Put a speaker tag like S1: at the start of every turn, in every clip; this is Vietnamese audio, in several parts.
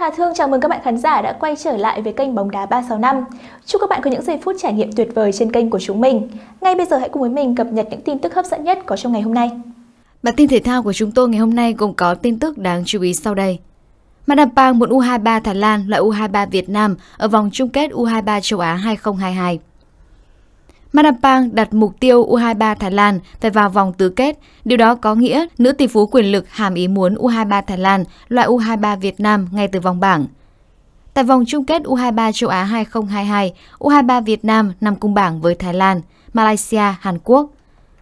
S1: Hà Thương chào mừng các bạn khán giả đã quay trở lại với kênh Bóng đá 365. Chúc các bạn có những giây phút trải nghiệm tuyệt vời trên kênh của chúng mình. Ngay bây giờ hãy cùng với mình cập nhật những tin tức hấp dẫn nhất có trong ngày hôm nay. Bản tin thể thao của chúng tôi ngày hôm nay gồm có tin tức đáng chú ý sau đây. Madam Pang muốn U23 Thái Lan loại U23 Việt Nam ở vòng chung kết U23 châu Á 2022. Manampang đặt mục tiêu U23 Thái Lan phải vào vòng tứ kết. Điều đó có nghĩa nữ tỷ phú quyền lực hàm ý muốn U23 Thái Lan loại U23 Việt Nam ngay từ vòng bảng. Tại vòng chung kết U23 châu Á 2022, U23 Việt Nam nằm cùng bảng với Thái Lan, Malaysia, Hàn Quốc.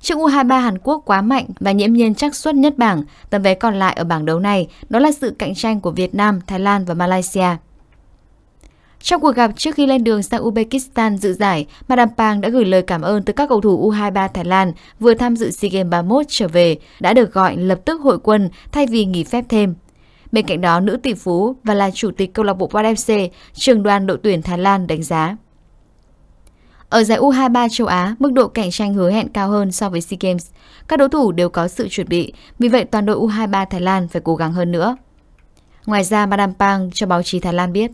S1: Trước U23 Hàn Quốc quá mạnh và nhiễm nhiên chắc suất nhất bảng, tấm vé còn lại ở bảng đấu này đó là sự cạnh tranh của Việt Nam, Thái Lan và Malaysia. Trong cuộc gặp trước khi lên đường sang Uzbekistan dự giải, Madame Pang đã gửi lời cảm ơn tới các cầu thủ U23 Thái Lan vừa tham dự SEA Games 31 trở về, đã được gọi lập tức hội quân thay vì nghỉ phép thêm. Bên cạnh đó, nữ tỷ phú và là chủ tịch câu lạc bộ Quad FC, trường đoàn đội tuyển Thái Lan đánh giá. Ở giải U23 châu Á, mức độ cạnh tranh hứa hẹn cao hơn so với SEA Games. Các đối thủ đều có sự chuẩn bị, vì vậy toàn đội U23 Thái Lan phải cố gắng hơn nữa. Ngoài ra, Madame Pang cho báo chí Thái Lan biết,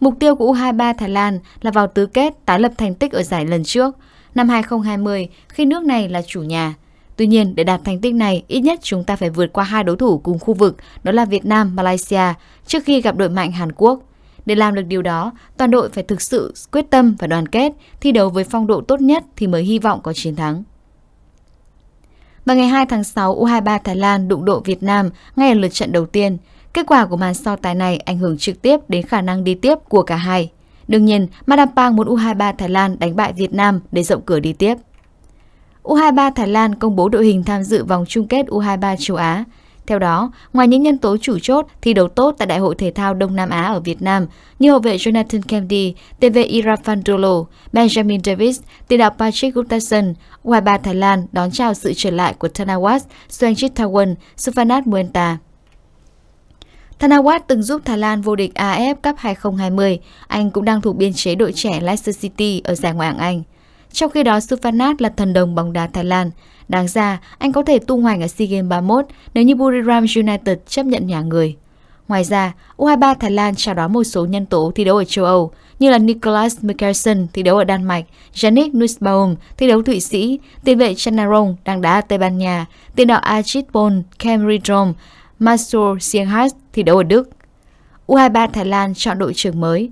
S1: Mục tiêu của U23 Thái Lan là vào tứ kết tái lập thành tích ở giải lần trước, năm 2020 khi nước này là chủ nhà. Tuy nhiên, để đạt thành tích này, ít nhất chúng ta phải vượt qua hai đối thủ cùng khu vực, đó là Việt Nam, Malaysia, trước khi gặp đội mạnh Hàn Quốc. Để làm được điều đó, toàn đội phải thực sự quyết tâm và đoàn kết, thi đấu với phong độ tốt nhất thì mới hy vọng có chiến thắng. Vào ngày 2 tháng 6, U23 Thái Lan đụng độ Việt Nam ngay ở lượt trận đầu tiên. Kết quả của màn so tài này ảnh hưởng trực tiếp đến khả năng đi tiếp của cả hai. Đương nhiên, Madame Pang muốn U23 Thái Lan đánh bại Việt Nam để rộng cửa đi tiếp. U23 Thái Lan công bố đội hình tham dự vòng chung kết U23 châu Á. Theo đó, ngoài những nhân tố chủ chốt thi đấu tốt tại Đại hội Thể thao Đông Nam Á ở Việt Nam như hậu vệ Jonathan Kennedy, TV Irafandolo, Benjamin Davis, tiền đạo Patrick Gustafsson, U23 Thái Lan đón chào sự trở lại của Tanawat, Suanchit Thawan, Suvanat Muenta. Thanawat từng giúp Thái Lan vô địch AF Cup 2020, anh cũng đang thuộc biên chế đội trẻ Leicester City ở giải Ngoại hạng Anh. Trong khi đó, Sufanat là thần đồng bóng đá Thái Lan. Đáng ra, anh có thể tung hoành ở SEA Games 31 nếu như Buriram United chấp nhận nhà người. Ngoài ra, U23 Thái Lan chào đón một số nhân tố thi đấu ở châu Âu, như là Nicolas Mikkelsen thi đấu ở Đan Mạch, Janik Nussbaum thi đấu Thụy Sĩ, tiền vệ Chanarong đang đá ở Tây Ban Nha, tiền đạo Ajit Pol, Cam Ridrom Masur Sienghat thi đấu ở Đức. U23 Thái Lan chọn đội trưởng mới.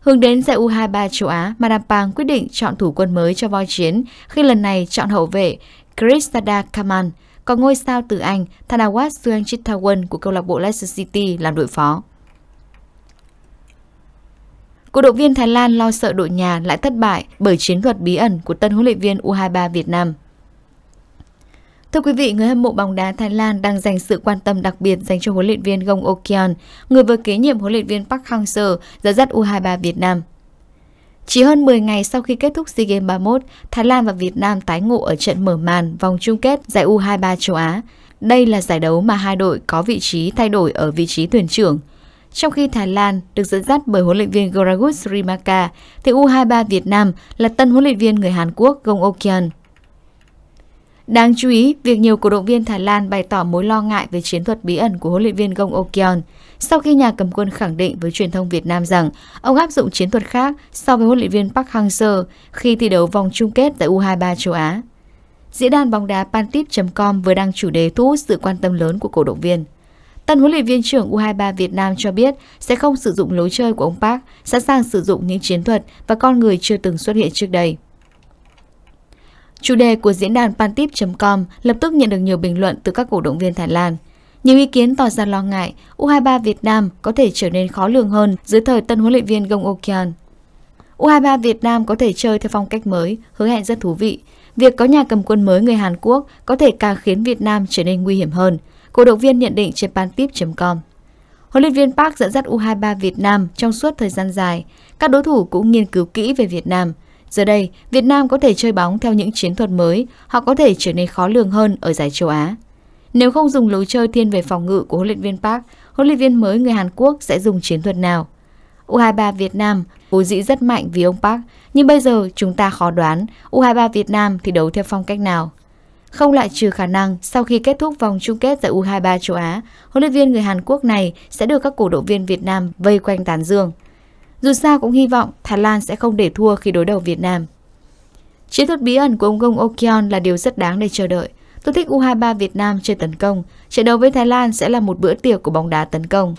S1: Hướng đến giải U23 châu Á, Madam Pang quyết định chọn thủ quân mới cho voi chiến khi lần này chọn hậu vệ Kristada Kaman, còn ngôi sao từ Anh Thanawat Suangchitawon của câu lạc bộ Leicester City làm đội phó. Cổ động viên Thái Lan lo sợ đội nhà lại thất bại bởi chiến thuật bí ẩn của tân huấn luyện viên U23 Việt Nam. Thưa quý vị, người hâm mộ bóng đá Thái Lan đang dành sự quan tâm đặc biệt dành cho huấn luyện viên Gong Okyon, người vừa kế nhiệm huấn luyện viên Park Hang-seo dẫn dắt U23 Việt Nam. Chỉ hơn 10 ngày sau khi kết thúc SEA Games 31, Thái Lan và Việt Nam tái ngộ ở trận mở màn vòng chung kết giải U23 châu Á. Đây là giải đấu mà hai đội có vị trí thay đổi ở vị trí thuyền trưởng. Trong khi Thái Lan được dẫn dắt bởi huấn luyện viên Goragut Srimaka, thì U23 Việt Nam là tân huấn luyện viên người Hàn Quốc Gong Okyon. Đáng chú ý, việc nhiều cổ động viên Thái Lan bày tỏ mối lo ngại về chiến thuật bí ẩn của huấn luyện viên Gong Okyeon sau khi nhà cầm quân khẳng định với truyền thông Việt Nam rằng ông áp dụng chiến thuật khác so với huấn luyện viên Park Hang-seo khi thi đấu vòng chung kết tại U23 châu Á. Diễn đàn bóng đá pantip.com vừa đăng chủ đề thu hút sự quan tâm lớn của cổ động viên. Tân huấn luyện viên trưởng U23 Việt Nam cho biết sẽ không sử dụng lối chơi của ông Park, sẵn sàng sử dụng những chiến thuật và con người chưa từng xuất hiện trước đây. Chủ đề của diễn đàn pantip.com lập tức nhận được nhiều bình luận từ các cổ động viên Thái Lan. Nhiều ý kiến tỏ ra lo ngại U23 Việt Nam có thể trở nên khó lường hơn dưới thời tân huấn luyện viên Gong Okyan. U23 Việt Nam có thể chơi theo phong cách mới, hứa hẹn rất thú vị. Việc có nhà cầm quân mới người Hàn Quốc có thể càng khiến Việt Nam trở nên nguy hiểm hơn, cổ động viên nhận định trên pantip.com. Huấn luyện viên Park dẫn dắt U23 Việt Nam trong suốt thời gian dài. Các đối thủ cũng nghiên cứu kỹ về Việt Nam, Giờ đây, Việt Nam có thể chơi bóng theo những chiến thuật mới, họ có thể trở nên khó lường hơn ở giải châu Á. Nếu không dùng lối chơi thiên về phòng ngự của huấn luyện viên Park, huấn luyện viên mới người Hàn Quốc sẽ dùng chiến thuật nào? U23 Việt Nam vốn dĩ rất mạnh vì ông Park, nhưng bây giờ chúng ta khó đoán U23 Việt Nam thì đấu theo phong cách nào. Không loại trừ khả năng sau khi kết thúc vòng chung kết giải U23 châu Á, huấn luyện viên người Hàn Quốc này sẽ được các cổ động viên Việt Nam vây quanh tán dương. Dù sao cũng hy vọng Thái Lan sẽ không để thua khi đối đầu Việt Nam. Chiến thuật bí ẩn của ông Gong Okion là điều rất đáng để chờ đợi. Tôi thích U23 Việt Nam chơi tấn công. Trận đấu với Thái Lan sẽ là một bữa tiệc của bóng đá tấn công.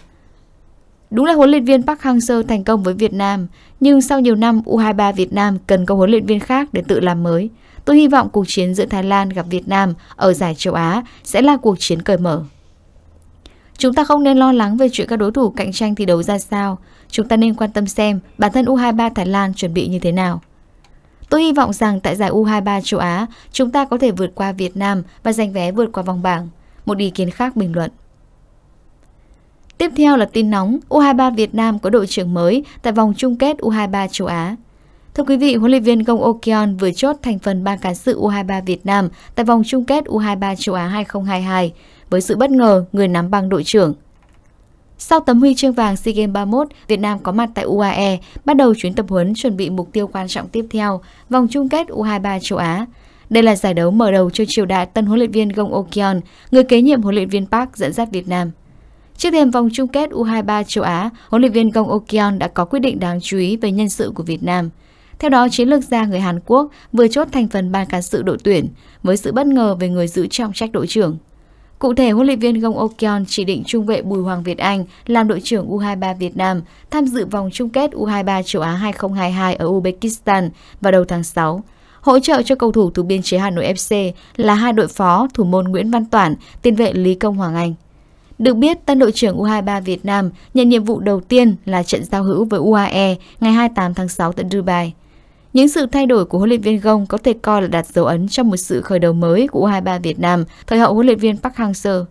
S1: Đúng là huấn luyện viên Park Hang-seo thành công với Việt Nam, nhưng sau nhiều năm U23 Việt Nam cần có huấn luyện viên khác để tự làm mới. Tôi hy vọng cuộc chiến giữa Thái Lan gặp Việt Nam ở giải châu Á sẽ là cuộc chiến cởi mở. Chúng ta không nên lo lắng về chuyện các đối thủ cạnh tranh thi đấu ra sao. Chúng ta nên quan tâm xem bản thân U23 Thái Lan chuẩn bị như thế nào. Tôi hy vọng rằng tại giải U23 châu Á, chúng ta có thể vượt qua Việt Nam và giành vé vượt qua vòng bảng. Một ý kiến khác bình luận. Tiếp theo là tin nóng, U23 Việt Nam có đội trưởng mới tại vòng chung kết U23 châu Á. Thưa quý vị, huấn luyện viên Gong Okion vừa chốt thành phần ban cán sự U23 Việt Nam tại vòng chung kết U23 châu Á 2022 với sự bất ngờ người nắm băng đội trưởng. Sau tấm huy chương vàng SEA Games 31, Việt Nam có mặt tại UAE, bắt đầu chuyến tập huấn chuẩn bị mục tiêu quan trọng tiếp theo, vòng chung kết U23 châu Á. Đây là giải đấu mở đầu cho triều đại tân huấn luyện viên Gong Okyon, người kế nhiệm huấn luyện viên Park dẫn dắt Việt Nam. Trước thềm vòng chung kết U23 châu Á, huấn luyện viên Gong Okyon đã có quyết định đáng chú ý về nhân sự của Việt Nam. Theo đó, chiến lược gia người Hàn Quốc vừa chốt thành phần ban cán sự đội tuyển với sự bất ngờ về người giữ trọng trách đội trưởng. Cụ thể, huấn luyện viên Gong Okyon chỉ định trung vệ Bùi Hoàng Việt Anh làm đội trưởng U23 Việt Nam tham dự vòng chung kết U23 châu Á 2022 ở Uzbekistan vào đầu tháng 6. Hỗ trợ cho cầu thủ thủ biên chế Hà Nội FC là hai đội phó thủ môn Nguyễn Văn Toản, tiền vệ Lý Công Hoàng Anh. Được biết, tân đội trưởng U23 Việt Nam nhận nhiệm vụ đầu tiên là trận giao hữu với UAE ngày 28 tháng 6 tại Dubai. Những sự thay đổi của huấn luyện viên Gong có thể coi là đặt dấu ấn trong một sự khởi đầu mới của U23 Việt Nam thời hậu huấn luyện viên Park Hang-seo.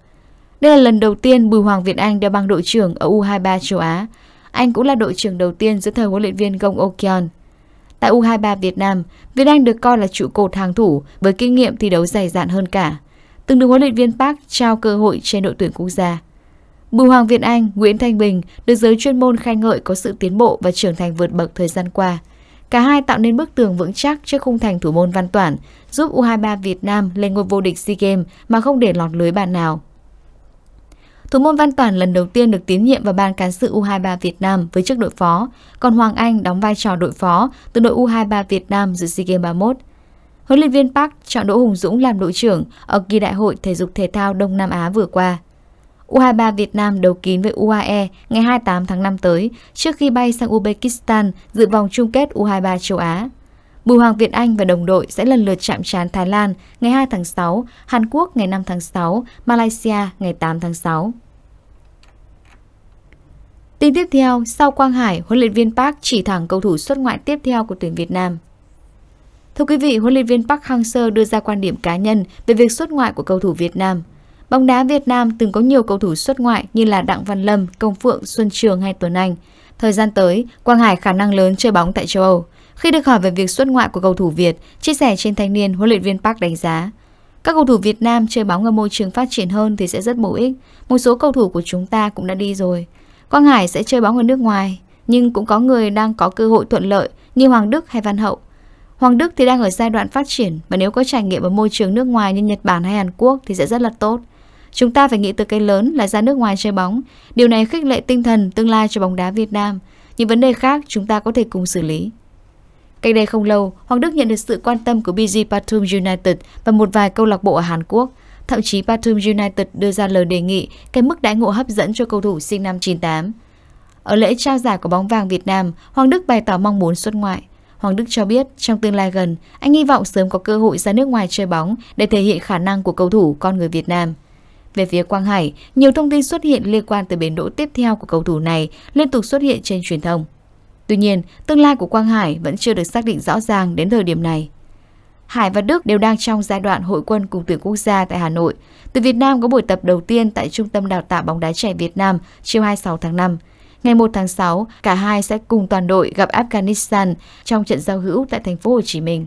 S1: Đây là lần đầu tiên Bùi Hoàng Việt Anh đeo băng đội trưởng ở U23 châu Á. Anh cũng là đội trưởng đầu tiên dưới thời huấn luyện viên Gong Okyon. Tại U23 Việt Nam, Việt Anh được coi là trụ cột hàng thủ với kinh nghiệm thi đấu dày dạn hơn cả. Từng được huấn luyện viên Park trao cơ hội trên đội tuyển quốc gia. Bùi Hoàng Việt Anh, Nguyễn Thanh Bình được giới chuyên môn khen ngợi có sự tiến bộ và trưởng thành vượt bậc thời gian qua – Cả hai tạo nên bức tường vững chắc trước khung thành thủ môn Văn Toản, giúp U23 Việt Nam lên ngôi vô địch SEA Games mà không để lọt lưới bàn nào. Thủ môn Văn Toản lần đầu tiên được tín nhiệm vào ban cán sự U23 Việt Nam với chức đội phó, còn Hoàng Anh đóng vai trò đội phó từ đội U23 Việt Nam dự SEA Games 31. Huấn luyện viên Park chọn Đỗ Hùng Dũng làm đội trưởng ở kỳ đại hội thể dục thể thao Đông Nam Á vừa qua. U23 Việt Nam đấu kín với UAE ngày 28 tháng 5 tới trước khi bay sang Uzbekistan dự vòng chung kết U23 châu Á. Bùi Hoàng Việt Anh và đồng đội sẽ lần lượt chạm trán Thái Lan ngày 2 tháng 6, Hàn Quốc ngày 5 tháng 6, Malaysia ngày 8 tháng 6. Tin tiếp theo, sau Quang Hải, huấn luyện viên Park chỉ thẳng cầu thủ xuất ngoại tiếp theo của tuyển Việt Nam. Thưa quý vị, huấn luyện viên Park Hang-seo đưa ra quan điểm cá nhân về việc xuất ngoại của cầu thủ Việt Nam. Bóng đá Việt Nam từng có nhiều cầu thủ xuất ngoại như là Đặng Văn Lâm, Công Phượng, Xuân Trường hay Tuấn Anh. Thời gian tới, Quang Hải khả năng lớn chơi bóng tại châu Âu. Khi được hỏi về việc xuất ngoại của cầu thủ Việt, chia sẻ trên thanh niên, huấn luyện viên Park đánh giá. Các cầu thủ Việt Nam chơi bóng ở môi trường phát triển hơn thì sẽ rất bổ ích. Một số cầu thủ của chúng ta cũng đã đi rồi. Quang Hải sẽ chơi bóng ở nước ngoài, nhưng cũng có người đang có cơ hội thuận lợi như Hoàng Đức hay Văn Hậu. Hoàng Đức thì đang ở giai đoạn phát triển và nếu có trải nghiệm ở môi trường nước ngoài như Nhật Bản hay Hàn Quốc thì sẽ rất là tốt. Chúng ta phải nghĩ từ cái lớn là ra nước ngoài chơi bóng. Điều này khích lệ tinh thần tương lai cho bóng đá Việt Nam. Những vấn đề khác chúng ta có thể cùng xử lý. Cách đây không lâu, Hoàng Đức nhận được sự quan tâm của BG Patum United và một vài câu lạc bộ ở Hàn Quốc. Thậm chí Patum United đưa ra lời đề nghị cái mức đãi ngộ hấp dẫn cho cầu thủ sinh năm 98. Ở lễ trao giải của bóng vàng Việt Nam, Hoàng Đức bày tỏ mong muốn xuất ngoại. Hoàng Đức cho biết trong tương lai gần, anh hy vọng sớm có cơ hội ra nước ngoài chơi bóng để thể hiện khả năng của cầu thủ con người Việt Nam. Về phía Quang Hải, nhiều thông tin xuất hiện liên quan tới biến đỗ tiếp theo của cầu thủ này liên tục xuất hiện trên truyền thông. Tuy nhiên, tương lai của Quang Hải vẫn chưa được xác định rõ ràng đến thời điểm này. Hải và Đức đều đang trong giai đoạn hội quân cùng tuyển quốc gia tại Hà Nội. Từ Việt Nam có buổi tập đầu tiên tại Trung tâm Đào tạo bóng đá trẻ Việt Nam chiều 26 tháng 5. Ngày 1 tháng 6, cả hai sẽ cùng toàn đội gặp Afghanistan trong trận giao hữu tại thành phố Hồ Chí Minh.